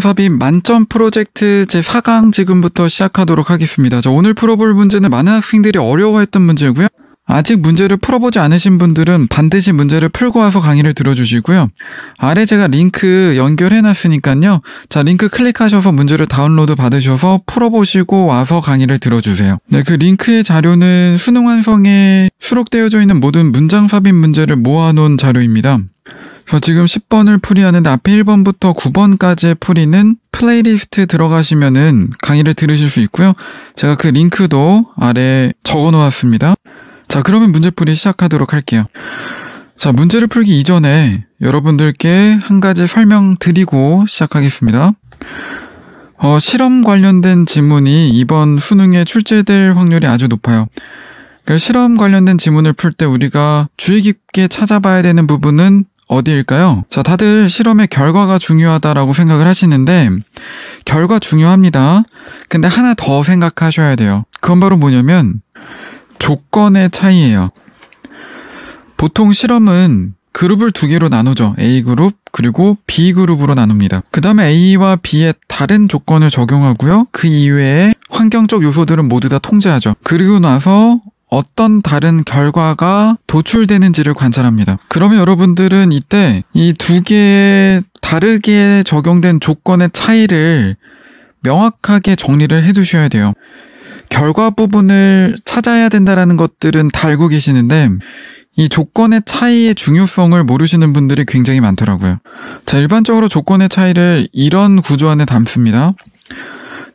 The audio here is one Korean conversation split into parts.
가상삽입 만점 프로젝트 제4강 지금부터 시작하도록 하겠습니다. 자, 오늘 풀어볼 문제는 많은 학생들이 어려워했던 문제고요. 아직 문제를 풀어보지 않으신 분들은 반드시 문제를 풀고 와서 강의를 들어주시고요. 아래 제가 링크 연결해놨으니까요. 자, 링크 클릭하셔서 문제를 다운로드 받으셔서 풀어보시고 와서 강의를 들어주세요. 네, 그 링크의 자료는 수능완성에 수록되어져 있는 모든 문장 삽입 문제를 모아놓은 자료입니다. 그래서 지금 10번을 풀이하는데 앞에 1번부터 9번까지의 풀이는 플레이리스트 들어가시면은 강의를 들으실 수 있고요. 제가 그 링크도 아래 적어 놓았습니다. 자, 그러면 문제풀이 시작하도록 할게요. 자, 문제를 풀기 이전에 여러분들께 한 가지 설명드리고 시작하겠습니다. 어, 실험 관련된 지문이 이번 수능에 출제될 확률이 아주 높아요. 실험 관련된 지문을 풀 때 우리가 주의 깊게 찾아봐야 되는 부분은 어디일까요? 자, 다들 실험의 결과가 중요하다라고 생각을 하시는데, 결과 중요합니다. 근데 하나 더 생각하셔야 돼요. 그건 바로 뭐냐면, 조건의 차이예요. 보통 실험은 그룹을 두 개로 나누죠. A그룹, 그리고 B그룹으로 나눕니다. 그 다음에 A와 B의 다른 조건을 적용하고요. 그 이외에 환경적 요소들은 모두 다 통제하죠. 그리고 나서 어떤 다른 결과가 도출되는지를 관찰합니다. 그러면 여러분들은 이때 이 두 개의 다르게 적용된 조건의 차이를 명확하게 정리를 해 두셔야 돼요. 결과 부분을 찾아야 된다라는 것들은 다 알고 계시는데 이 조건의 차이의 중요성을 모르시는 분들이 굉장히 많더라고요. 자, 일반적으로 조건의 차이를 이런 구조 안에 담습니다.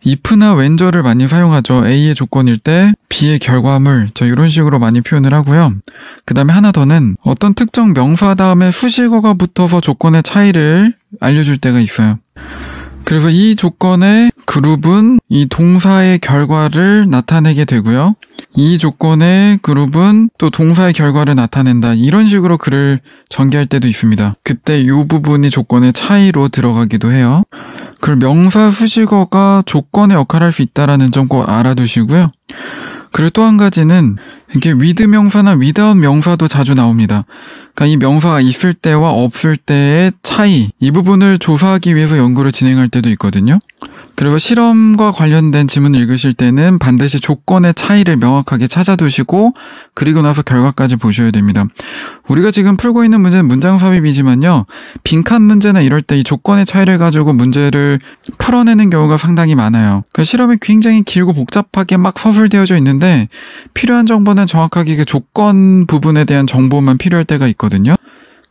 if나 when저를 많이 사용하죠. a의 조건일 때 b의 결과물 저 이런 식으로 많이 표현을 하고요. 그 다음에 하나 더는 어떤 특정 명사 다음에 수식어가 붙어서 조건의 차이를 알려줄 때가 있어요. 그래서 이 조건의 그룹은 이 동사의 결과를 나타내게 되고요. 이 조건의 그룹은 또 동사의 결과를 나타낸다. 이런 식으로 글을 전개할 때도 있습니다. 그때 이 부분이 조건의 차이로 들어가기도 해요. 그리 명사 수식어가 조건의 역할을 할 수 있다라는 점 꼭 알아두시고요. 그리고 또 한 가지는 이렇게 위드 명사나 위다운 명사도 자주 나옵니다. 그러니까 이 명사가 있을 때와 없을 때의 차이 이 부분을 조사하기 위해서 연구를 진행할 때도 있거든요. 그리고 실험과 관련된 지문을 읽으실 때는 반드시 조건의 차이를 명확하게 찾아두시고 그리고 나서 결과까지 보셔야 됩니다. 우리가 지금 풀고 있는 문제는 문장 삽입이지만요. 빈칸 문제나 이럴 때 이 조건의 차이를 가지고 문제를 풀어내는 경우가 상당히 많아요. 그 실험이 굉장히 길고 복잡하게 막 서술되어져 있는데 필요한 정보는 정확하게 그 조건 부분에 대한 정보만 필요할 때가 있거든요.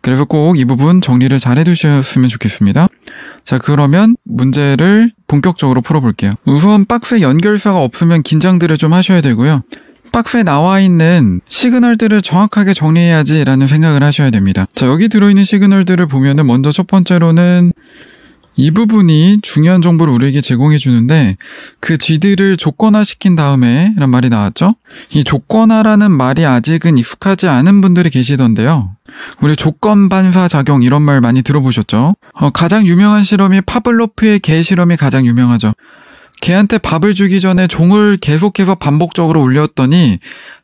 그래서 꼭 이 부분 정리를 잘 해두셨으면 좋겠습니다. 자, 그러면 문제를 본격적으로 풀어볼게요. 우선 박스에 연결사가 없으면 긴장들을 좀 하셔야 되고요. 박스에 나와 있는 시그널들을 정확하게 정리해야지라는 생각을 하셔야 됩니다. 자, 여기 들어있는 시그널들을 보면은 먼저 첫 번째로는 이 부분이 중요한 정보를 우리에게 제공해 주는데 그 쥐들을 조건화 시킨 다음에 란 말이 나왔죠. 이 조건화라는 말이 아직은 익숙하지 않은 분들이 계시던데요. 우리 조건반사 작용 이런 말 많이 들어보셨죠? 어, 가장 유명한 실험이 파블로프의 개 실험이 가장 유명하죠. 개한테 밥을 주기 전에 종을 계속해서 반복적으로 울렸더니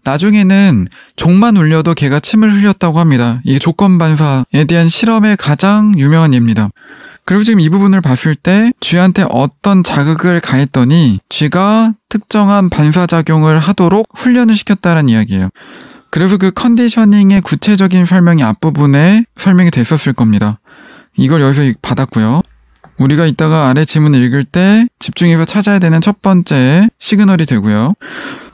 나중에는 종만 울려도 개가 침을 흘렸다고 합니다. 이 조건 반사에 대한 실험의 가장 유명한 예입니다. 그리고 지금 이 부분을 봤을 때 쥐한테 어떤 자극을 가했더니 쥐가 특정한 반사작용을 하도록 훈련을 시켰다는 이야기예요. 그래서 그 컨디셔닝의 구체적인 설명이 앞부분에 설명이 됐었을 겁니다. 이걸 여기서 받았고요. 우리가 이따가 아래 지문을 읽을 때 집중해서 찾아야 되는 첫 번째 시그널이 되고요.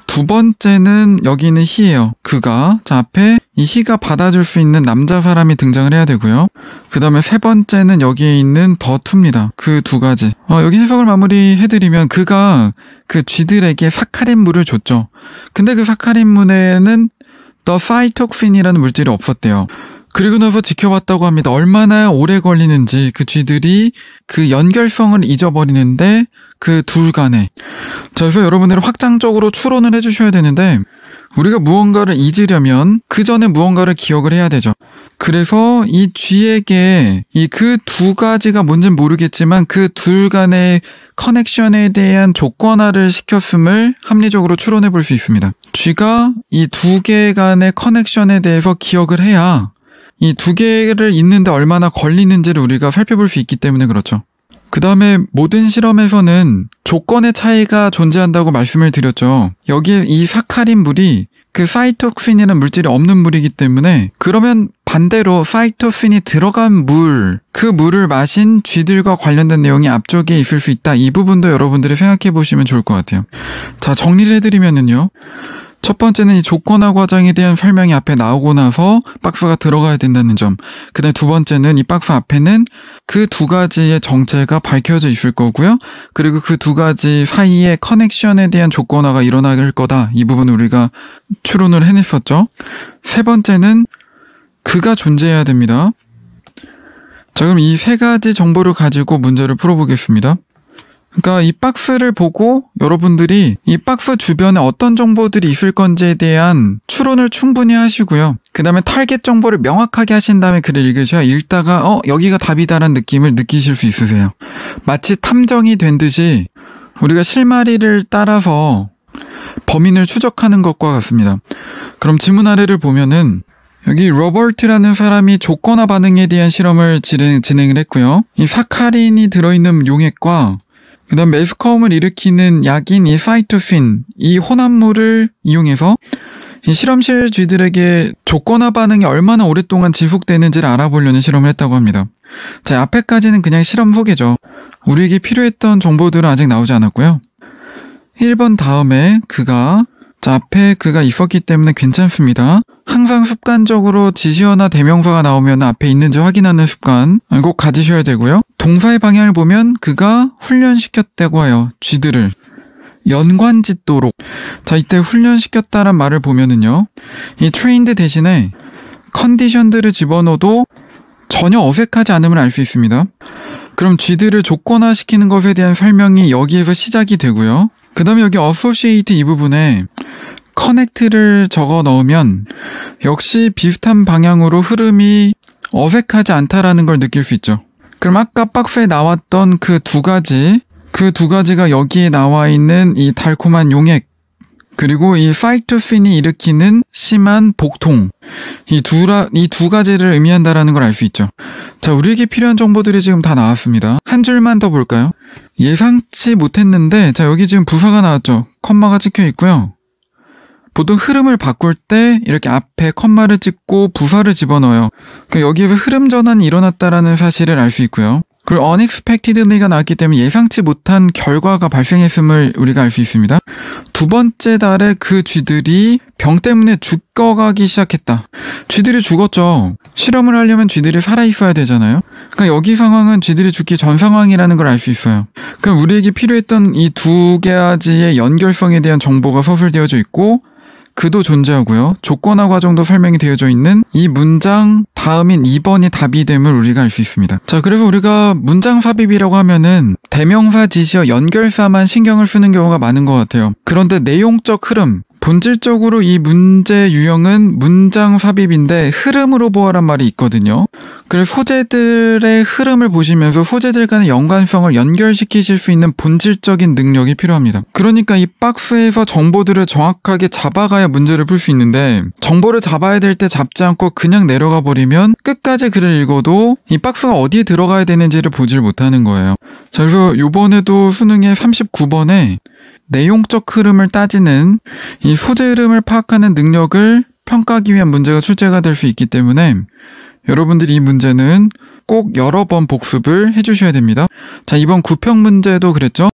두 번째는 여기 있는 히예요. 그가. 자, 앞에 이 히가 받아줄 수 있는 남자 사람이 등장을 해야 되고요. 그 다음에 세 번째는 여기에 있는 더 투입니다. 그 두 가지. 어, 여기 해석을 마무리 해드리면 그가 그 쥐들에게 사카린물을 줬죠. 근데 그 사카린물에는 더사이톡핀이라는 물질이 없었대요. 그리고 나서 지켜봤다고 합니다. 얼마나 오래 걸리는지 그 쥐들이 그 연결성을 잊어버리는데 그 둘 간에. 자, 그래서 여러분들은 확장적으로 추론을 해주셔야 되는데 우리가 무언가를 잊으려면 그 전에 무언가를 기억을 해야 되죠. 그래서 이 쥐에게 이 그 두 가지가 뭔진 모르겠지만 그 둘 간의 커넥션에 대한 조건화를 시켰음을 합리적으로 추론해 볼 수 있습니다. 쥐가 이 두 개 간의 커넥션에 대해서 기억을 해야 이두 개를 있는데 얼마나 걸리는지를 우리가 살펴볼 수 있기 때문에 그렇죠. 그 다음에 모든 실험에서는 조건의 차이가 존재한다고 말씀을 드렸죠. 여기에 이 사카린 물이 그 사이토퀸이라는 물질이 없는 물이기 때문에 그러면 반대로 사이토퀸이 들어간 물, 그 물을 마신 쥐들과 관련된 내용이 앞쪽에 있을 수 있다. 이 부분도 여러분들이 생각해 보시면 좋을 것 같아요. 자, 정리를 해드리면요 첫 번째는 이 조건화 과정에 대한 설명이 앞에 나오고 나서 박스가 들어가야 된다는 점. 그 다음에 두 번째는 이 박스 앞에는 그 두 가지의 정체가 밝혀져 있을 거고요. 그리고 그 두 가지 사이의 커넥션에 대한 조건화가 일어날 거다. 이 부분을 우리가 추론을 해냈었죠. 세 번째는 그가 존재해야 됩니다. 자, 그럼 이 세 가지 정보를 가지고 문제를 풀어보겠습니다. 그러니까 이 박스를 보고 여러분들이 이 박스 주변에 어떤 정보들이 있을 건지에 대한 추론을 충분히 하시고요. 그 다음에 타겟 정보를 명확하게 하신 다음에 글을 읽으셔야 읽다가 어 여기가 답이다라는 느낌을 느끼실 수 있으세요. 마치 탐정이 된 듯이 우리가 실마리를 따라서 범인을 추적하는 것과 같습니다. 그럼 지문 아래를 보면은 여기 로버트라는 사람이 조건화 반응에 대한 실험을 진행, 진행을 했고요. 이 사카린이 들어있는 용액과 그다음 메스꺼움을 일으키는 약인 이 사이토신 이 혼합물을 이용해서 이 실험실 쥐들에게 조건화 반응이 얼마나 오랫동안 지속되는지를 알아보려는 실험을 했다고 합니다. 자, 앞에까지는 그냥 실험 소개죠. 우리에게 필요했던 정보들은 아직 나오지 않았고요. 1번 다음에 그가 자, 앞에 그가 있었기 때문에 괜찮습니다. 항상 습관적으로 지시어나 대명사가 나오면 앞에 있는지 확인하는 습관 꼭 가지셔야 되고요. 동사의 방향을 보면 그가 훈련시켰다고 해요. 쥐들을. 연관 짓도록. 자, 이때 훈련시켰다란 말을 보면은요. 이 트레인드 대신에 컨디션들을 집어넣어도 전혀 어색하지 않음을 알 수 있습니다. 그럼 쥐들을 조건화시키는 것에 대한 설명이 여기에서 시작이 되고요. 그 다음에 여기 어소시에이트 이 부분에 커넥트를 적어 넣으면 역시 비슷한 방향으로 흐름이 어색하지 않다라는 걸 느낄 수 있죠. 그럼 아까 박스에 나왔던 그 두 가지, 그 두 가지가 여기에 나와 있는 이 달콤한 용액, 그리고 이 파이토핀이 일으키는 심한 복통, 이 두, 이두 가지를 의미한다라는 걸 알 수 있죠. 자, 우리에게 필요한 정보들이 지금 다 나왔습니다. 한 줄만 더 볼까요? 예상치 못했는데, 자, 여기 지금 부사가 나왔죠. 컴마가 찍혀 있고요. 보통 흐름을 바꿀 때 이렇게 앞에 컴마를 찍고 부사를 집어넣어요. 그러니까 여기에서 흐름 전환이 일어났다라는 사실을 알 수 있고요. 그리고 unexpectedly가 나왔기 때문에 예상치 못한 결과가 발생했음을 우리가 알 수 있습니다. 두 번째 달에 그 쥐들이 병 때문에 죽어가기 시작했다. 쥐들이 죽었죠. 실험을 하려면 쥐들이 살아있어야 되잖아요. 그러니까 여기 상황은 쥐들이 죽기 전 상황이라는 걸 알 수 있어요. 그럼 우리에게 필요했던 이 두 가지의 연결성에 대한 정보가 서술되어져 있고 그도 존재하고요. 조건화 과정도 설명이 되어져 있는 이 문장 다음인 2번이 답이 됨을 우리가 알 수 있습니다. 자, 그래서 우리가 문장 삽입이라고 하면은 대명사 지시어 연결사만 신경을 쓰는 경우가 많은 것 같아요. 그런데 내용적 흐름, 본질적으로 이 문제 유형은 문장 삽입인데 흐름으로 보아란 말이 있거든요. 그리고 소재들의 흐름을 보시면서 소재들 간의 연관성을 연결시키실 수 있는 본질적인 능력이 필요합니다. 그러니까 이 박스에서 정보들을 정확하게 잡아가야 문제를 풀 수 있는데 정보를 잡아야 될 때 잡지 않고 그냥 내려가 버리면 끝까지 글을 읽어도 이 박스가 어디에 들어가야 되는지를 보질 못하는 거예요. 자, 그래서 요번에도 수능의 39번에 내용적 흐름을 따지는 이 소재 흐름을 파악하는 능력을 평가하기 위한 문제가 출제가 될 수 있기 때문에 여러분들이 이 문제는 꼭 여러 번 복습을 해주셔야 됩니다. 자, 이번 구평 문제도 그랬죠?